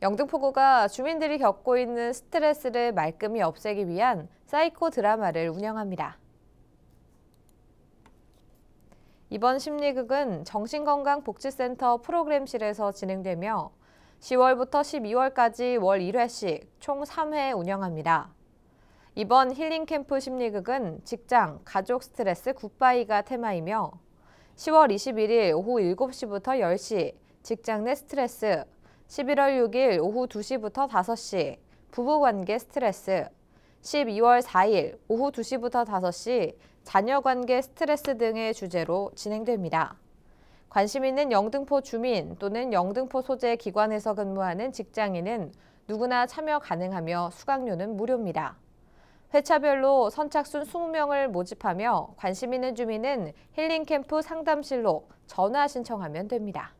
영등포구가 주민들이 겪고 있는 스트레스를 말끔히 없애기 위한 사이코 드라마를 운영합니다. 이번 심리극은 정신건강복지센터 프로그램실에서 진행되며 10월부터 12월까지 월 1회씩 총 3회 운영합니다. 이번 힐링캠프 심리극은 직장, 가족 스트레스 굿바이가 테마이며 10월 21일 오후 7시부터 10시 직장 내 스트레스, 11월 6일 오후 2시부터 5시 부부관계 스트레스 12월 4일 오후 2시부터 5시 자녀관계 스트레스 등의 주제로 진행됩니다. 관심 있는 영등포 주민 또는 영등포 소재 기관에서 근무하는 직장인은 누구나 참여 가능하며 수강료는 무료입니다. 회차별로 선착순 20명을 모집하며 관심 있는 주민은 힐링캠프 상담실로 전화 신청하면 됩니다.